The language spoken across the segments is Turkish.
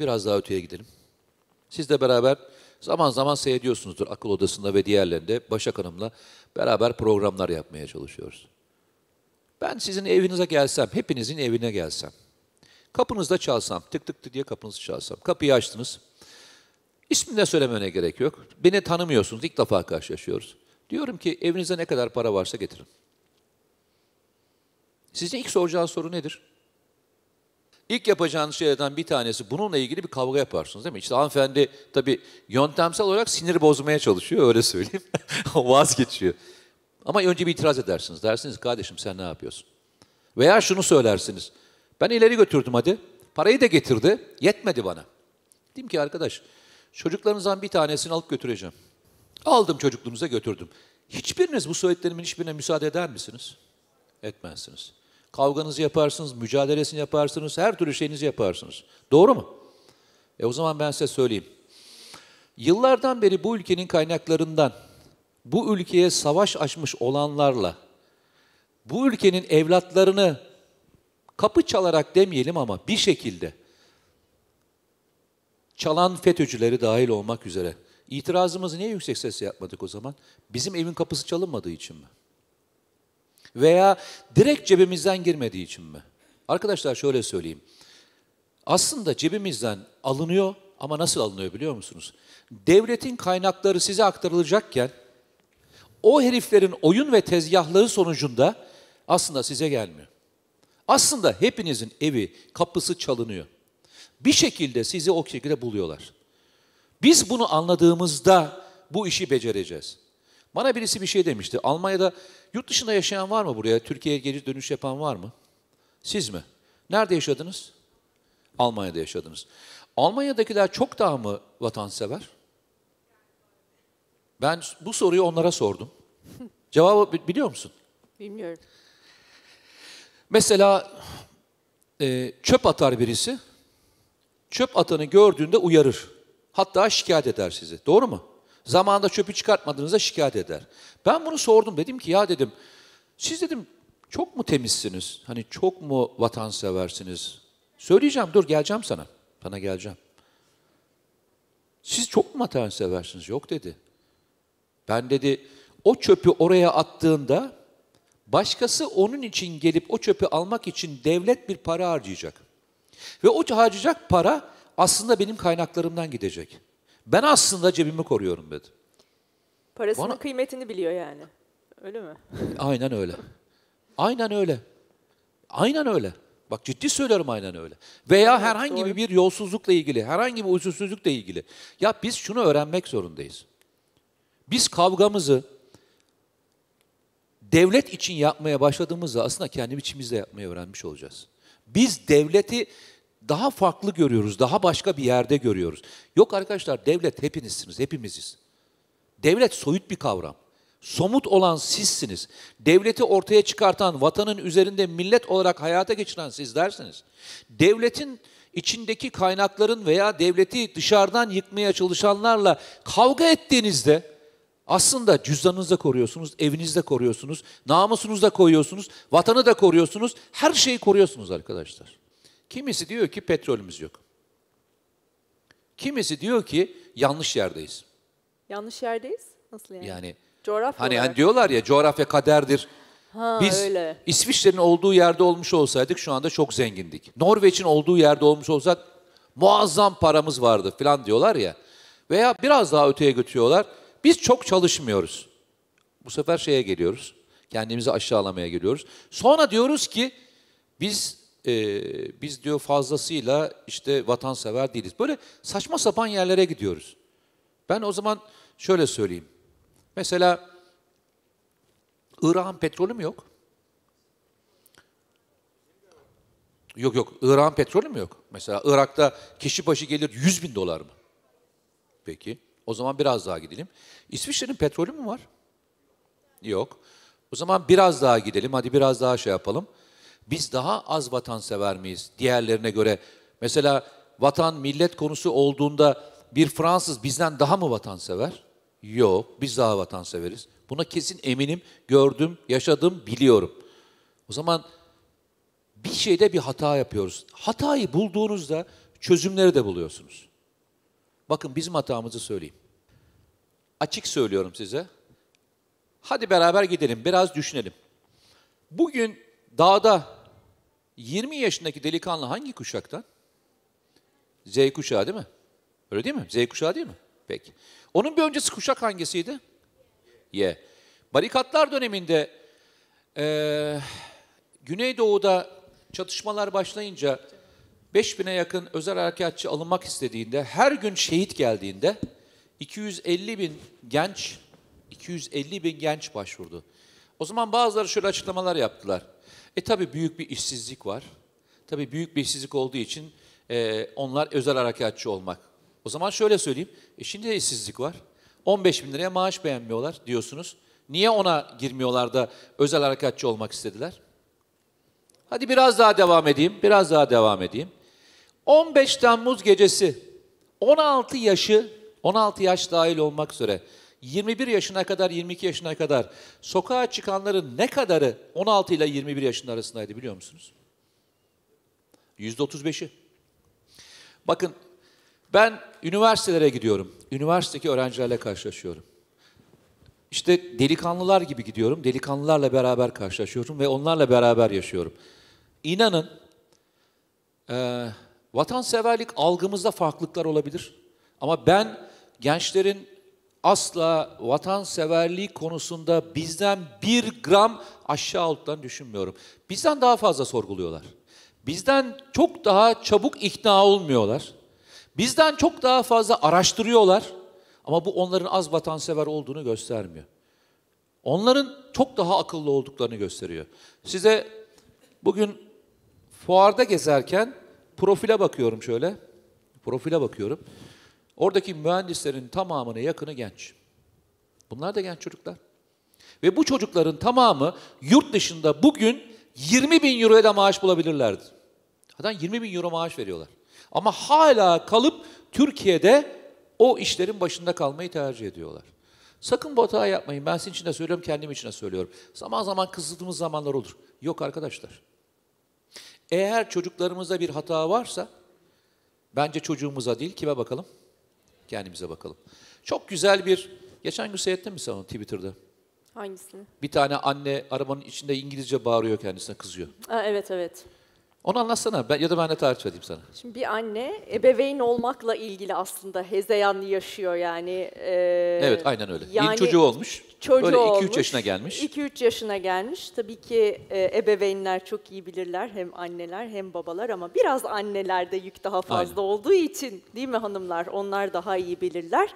biraz daha öteye gidelim. Siz de beraber zaman zaman seyrediyorsunuzdur akıl odasında ve diğerlerinde Başak Hanım'la beraber programlar yapmaya çalışıyoruz. Ben sizin evinize gelsem, hepinizin evine gelsem, kapınızda çalsam, tık tık tık diye kapınızı çalsam, kapıyı açtınız, İsmini de söylemene gerek yok. Beni tanımıyorsunuz, ilk defa karşılaşıyoruz. Diyorum ki evinize ne kadar para varsa getirin. Sizin ilk soracağınız soru nedir? İlk yapacağınız şeylerden bir tanesi bununla ilgili bir kavga yaparsınız değil mi? İşte hanımefendi tabii yöntemsel olarak sinir bozmaya çalışıyor öyle söyleyeyim. Vazgeçiyor. Ama önce bir itiraz edersiniz. Dersiniz kardeşim sen ne yapıyorsun? Veya şunu söylersiniz. Ben ileri götürdüm hadi. Parayı da getirdi. Yetmedi bana. Dedim ki arkadaş çocuklarınızdan bir tanesini alıp götüreceğim. Aldım çocukluğunuza götürdüm. Hiçbiriniz bu söylediklerimin hiçbirine müsaade eder misiniz? Etmezsiniz. Kavganızı yaparsınız, mücadelesini yaparsınız, her türlü şeyinizi yaparsınız. Doğru mu? E o zaman ben size söyleyeyim. Yıllardan beri bu ülkenin kaynaklarından bu ülkeye savaş açmış olanlarla bu ülkenin evlatlarını kapı çalarak demeyelim ama bir şekilde çalan FETÖ'cüleri dahil olmak üzere. İtirazımızı niye yüksek sesle yapmadık o zaman? Bizim evin kapısı çalınmadığı için mi? Veya direkt cebimizden girmediği için mi? Arkadaşlar şöyle söyleyeyim. Aslında cebimizden alınıyor ama nasıl alınıyor biliyor musunuz? Devletin kaynakları size aktarılacakken o heriflerin oyun ve tezgahları sonucunda aslında size gelmiyor. Aslında hepinizin evi, kapısı çalınıyor. Bir şekilde sizi o şekilde buluyorlar. Biz bunu anladığımızda bu işi becereceğiz. Bana birisi bir şey demişti. Almanya'da yurt dışında yaşayan var mı buraya? Türkiye'ye geri dönüş yapan var mı? Siz mi? Nerede yaşadınız? Almanya'da yaşadınız. Almanya'dakiler çok daha mı vatansever? Ben bu soruyu onlara sordum. Cevabı biliyor musun? Bilmiyorum. Mesela e, çöp atar birisi. Çöp atanı gördüğünde uyarır. Hatta şikayet eder sizi. Doğru mu? Zamanında çöpü çıkartmadığınızda şikayet eder. Ben bunu sordum. Dedim ki ya dedim siz dedim çok mu temizsiniz? Hani çok mu vatanseversiniz? Söyleyeceğim dur geleceğim sana. Sana geleceğim. Siz çok mu vatanseversiniz? Yok dedi. Ben dedi o çöpü oraya attığında başkası onun için gelip o çöpü almak için devlet bir para harcayacak. Ve o harcayacak para aslında benim kaynaklarımdan gidecek. Ben aslında cebimi koruyorum dedi. Parasının Bana... kıymetini biliyor yani. Öyle mi? Aynen öyle. Aynen öyle. Aynen öyle. Bak ciddi söylüyorum aynen öyle. Veya evet, herhangi doğru. bir yolsuzlukla ilgili, herhangi bir usulsüzlükle ilgili. Ya biz şunu öğrenmek zorundayız. Biz kavgamızı devlet için yapmaya başladığımızda aslında kendi içimizde yapmayı öğrenmiş olacağız. Biz devleti daha farklı görüyoruz, daha başka bir yerde görüyoruz. Yok arkadaşlar devlet hepinizsiniz, hepimiziz. Devlet soyut bir kavram. Somut olan sizsiniz. Devleti ortaya çıkartan, vatanın üzerinde millet olarak hayata geçiren sizlersiniz. Devletin içindeki kaynakların veya devleti dışarıdan yıkmaya çalışanlarla kavga ettiğinizde aslında cüzdanınızda koruyorsunuz, evinizde koruyorsunuz, namusunuzda koruyorsunuz, vatanı da koruyorsunuz, her şeyi koruyorsunuz arkadaşlar. Kimisi diyor ki petrolümüz yok. Kimisi diyor ki yanlış yerdeyiz. Yanlış yerdeyiz? Nasıl yani? Yani coğrafya hani, hani diyorlar ya coğrafya kaderdir. Ha, Biz öyle. İsviçre'nin olduğu yerde olmuş olsaydık şu anda çok zengindik. Norveç'in olduğu yerde olmuş olsak muazzam paramız vardı falan diyorlar ya. Veya biraz daha öteye götürüyorlar. Biz çok çalışmıyoruz. Bu sefer şeye geliyoruz. Kendimizi aşağılamaya geliyoruz. Sonra diyoruz ki biz e, biz diyor fazlasıyla işte vatansever değiliz. Böyle saçma sapan yerlere gidiyoruz. Ben o zaman şöyle söyleyeyim. Mesela Irak'ın petrolü mü yok? Yok yok, Irak'ın petrolü mü yok? Mesela Irak'ta kişi başı gelir 100 bin dolar mı? Peki, o zaman biraz daha gidelim. İsviçre'nin petrolü mü var? Yok. O zaman biraz daha gidelim, hadi biraz daha şey yapalım biz daha az vatansever miyiz diğerlerine göre? Mesela vatan millet konusu olduğunda bir Fransız bizden daha mı vatansever? Yok, biz daha vatanseveriz. Buna kesin eminim, gördüm, yaşadım, biliyorum. O zaman bir şeyde bir hata yapıyoruz. Hatayı bulduğunuzda çözümleri de buluyorsunuz. Bakın bizim hatamızı söyleyeyim. Açık söylüyorum size. Hadi beraber gidelim, biraz düşünelim. Bugün dağda 20 yaşındaki delikanlı hangi kuşaktan? Z kuşağı değil mi? Öyle değil mi? Z kuşağı değil mi? Peki. Onun bir öncesi kuşak hangisiydi? Y. Barikatlar döneminde e, Güneydoğu'da çatışmalar başlayınca 5000'e yakın özel harekatçı alınmak istediğinde, her gün şehit geldiğinde 250 bin genç, 250 bin genç başvurdu. O zaman bazıları şöyle açıklamalar yaptılar. E tabi büyük bir işsizlik var. Tabi büyük bir işsizlik olduğu için e, onlar özel harekatçı olmak. O zaman şöyle söyleyeyim. E şimdi de işsizlik var. 15 bin liraya maaş beğenmiyorlar diyorsunuz. Niye ona girmiyorlar da özel harekatçı olmak istediler? Hadi biraz daha devam edeyim. Biraz daha devam edeyim. 15 Temmuz gecesi 16 yaşı 16 yaş dahil olmak üzere 21 yaşına kadar, 22 yaşına kadar sokağa çıkanların ne kadarı 16 ile 21 yaşın arasındaydı biliyor musunuz? %35'i. Bakın ben üniversitelere gidiyorum. Üniversitedeki öğrencilerle karşılaşıyorum. İşte delikanlılar gibi gidiyorum. Delikanlılarla beraber karşılaşıyorum ve onlarla beraber yaşıyorum. İnanın e, vatanseverlik algımızda farklılıklar olabilir. Ama ben gençlerin asla vatanseverliği konusunda bizden bir gram aşağı alttan düşünmüyorum. Bizden daha fazla sorguluyorlar. Bizden çok daha çabuk ikna olmuyorlar. Bizden çok daha fazla araştırıyorlar. Ama bu onların az vatansever olduğunu göstermiyor. Onların çok daha akıllı olduklarını gösteriyor. Size bugün fuarda gezerken profile bakıyorum şöyle. Profile bakıyorum. Oradaki mühendislerin tamamını yakını genç. Bunlar da genç çocuklar. Ve bu çocukların tamamı yurt dışında bugün 20 bin euroya da maaş bulabilirlerdi. Hatta 20 bin euro maaş veriyorlar. Ama hala kalıp Türkiye'de o işlerin başında kalmayı tercih ediyorlar. Sakın bu hatayı yapmayın. Ben sizin için de söylüyorum, kendim için de söylüyorum. Zaman zaman kızıldığımız zamanlar olur. Yok arkadaşlar. Eğer çocuklarımızda bir hata varsa, bence çocuğumuza değil, kime bakalım? Kendimize bakalım. Çok güzel bir, geçen gün seyrettin mi sen onu Twitter'da? Hangisini? Bir tane anne arabanın içinde İngilizce bağırıyor kendisine, kızıyor. Aa, evet, evet. Onu anlatsana ben, ya da ben de tarif edeyim sana. Şimdi bir anne ebeveyn olmakla ilgili aslında hezeyanlı yaşıyor yani. E, evet aynen öyle. Yani, Yeni çocuğu olmuş. Çocuğu böyle 2-3 yaşına gelmiş. 2-3 yaşına gelmiş. Tabii ki e, ebeveynler çok iyi bilirler hem anneler hem babalar ama biraz annelerde yük daha fazla aynen. olduğu için değil mi hanımlar? Onlar daha iyi bilirler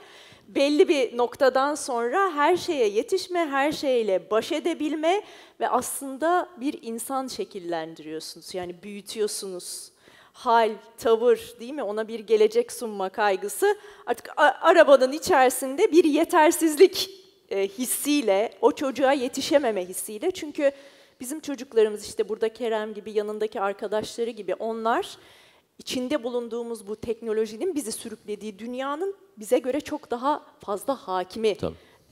belli bir noktadan sonra her şeye yetişme, her şeyle baş edebilme ve aslında bir insan şekillendiriyorsunuz. Yani büyütüyorsunuz. Hal, tavır değil mi? Ona bir gelecek sunma kaygısı. Artık arabanın içerisinde bir yetersizlik e, hissiyle, o çocuğa yetişememe hissiyle. Çünkü bizim çocuklarımız işte burada Kerem gibi, yanındaki arkadaşları gibi onlar içinde bulunduğumuz bu teknolojinin bizi sürüklediği dünyanın bize göre çok daha fazla hakimi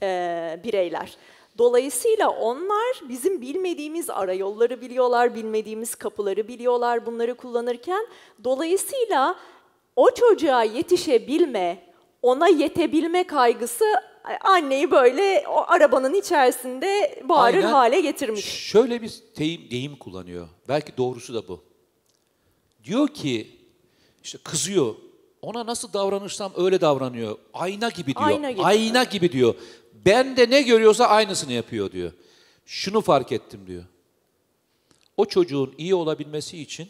e, bireyler. Dolayısıyla onlar bizim bilmediğimiz arayolları biliyorlar, bilmediğimiz kapıları biliyorlar bunları kullanırken. Dolayısıyla o çocuğa yetişebilme, ona yetebilme kaygısı anneyi böyle o arabanın içerisinde bağırır Aynen. hale getirmiş. Şöyle bir deyim kullanıyor. Belki doğrusu da bu. Diyor ki işte kızıyor. Ona nasıl davranırsam öyle davranıyor. Ayna gibi diyor. Ayna gibi. Ayna gibi diyor. Ben de ne görüyorsa aynısını yapıyor diyor. Şunu fark ettim diyor. O çocuğun iyi olabilmesi için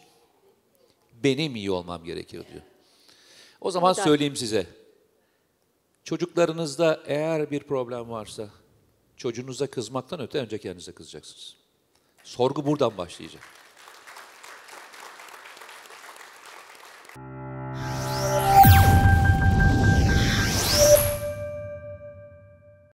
benim iyi olmam gerekiyor diyor. O zaman söyleyeyim size. Çocuklarınızda eğer bir problem varsa çocuğunuza kızmaktan öte önce kendinize kızacaksınız. Sorgu buradan başlayacak.